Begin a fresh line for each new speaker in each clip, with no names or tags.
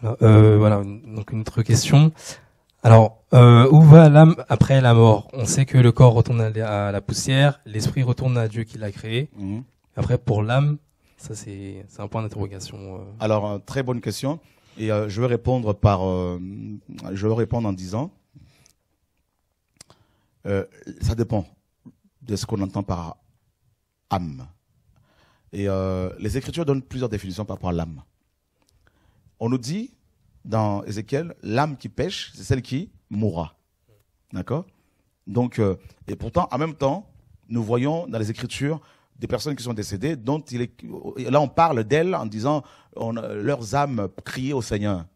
Voilà, euh, donc une autre question. Alors, euh, où va l'âme après la mort On sait que le corps retourne à la poussière, l'esprit retourne à Dieu qui l'a créé. Mhm. Après, pour l'âme, ça c'est un point d'interrogation. Euh. Alors, euh, très bonne question. Et euh, je vais répondre par, je vais répondre en disant, ça dépend de ce qu'on entend par âme. Et les Écritures donnent plusieurs définitions par rapport à l'âme on nous dit dans Ézéchiel, l'âme qui pêche, c'est celle qui mourra. D'accord Donc, euh, et pourtant, en même temps, nous voyons dans les Écritures des personnes qui sont décédées, dont il là on parle d'elles en disant leurs âmes criaient au Seigneur.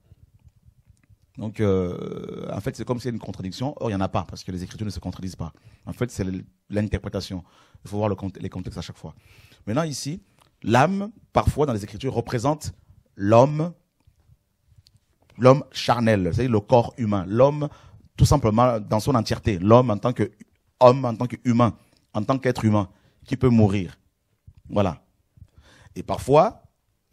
Donc, euh, en fait, c'est comme s'il y a une contradiction. Or, il n'y en a pas, parce que les Écritures ne se contredisent pas. En fait, c'est l'interprétation. Il faut voir les contextes à chaque fois. Maintenant, ici, l'âme, parfois, dans les Écritures, représente l'homme, l'homme charnel, c'est-à-dire le corps humain, l'homme tout simplement dans son entièreté, l'homme en tant que en tant qu'humain, en tant qu'être humain, qui peut mourir. Voilà. Et parfois,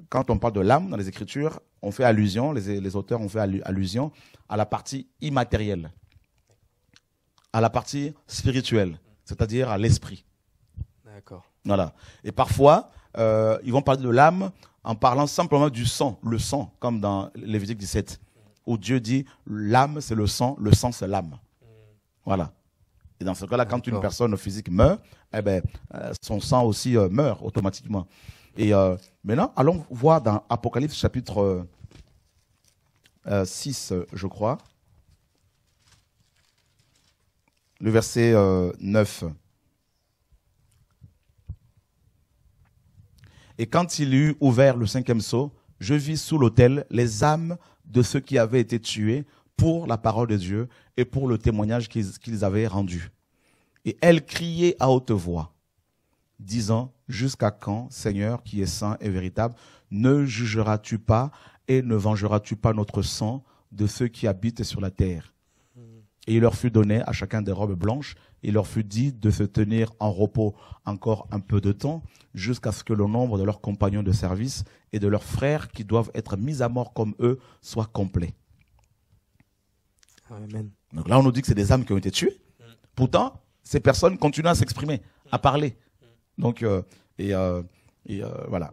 quand on parle de l'âme dans les Écritures, on fait allusion, les, auteurs ont fait allusion à la partie immatérielle, à la partie spirituelle, c'est-à-dire à, l'esprit. D'accord. Voilà. Et parfois, euh, ils vont parler de l'âme en parlant simplement du sang, le sang, comme dans Lévitique 17, où Dieu dit l'âme c'est le sang, le sang c'est l'âme. Voilà. Et dans ce cas-là, quand une personne physique meurt, eh ben, euh, son sang aussi euh, meurt automatiquement. Et euh, maintenant, allons voir dans Apocalypse chapitre 6, je crois, le verset 9. Et quand il eut ouvert le cinquième sceau, je vis sous l'autel les âmes de ceux qui avaient été tués pour la parole de Dieu et pour le témoignage qu'ils avaient rendu. Et elles criaient à haute voix, disant, Jusqu'à quand, Seigneur, qui est saint et véritable, ne jugeras-tu pas et ne vengeras-tu pas notre sang de ceux qui habitent sur la terre et il leur fut donné à chacun des robes blanches. Il leur fut dit de se tenir en repos encore un peu de temps, jusqu'à ce que le nombre de leurs compagnons de service et de leurs frères qui doivent être mis à mort comme eux soit complet. Donc là, on nous dit que c'est des âmes qui ont été tuées. Pourtant, ces personnes continuent à s'exprimer, à parler. Donc, euh, et, euh, euh, voilà.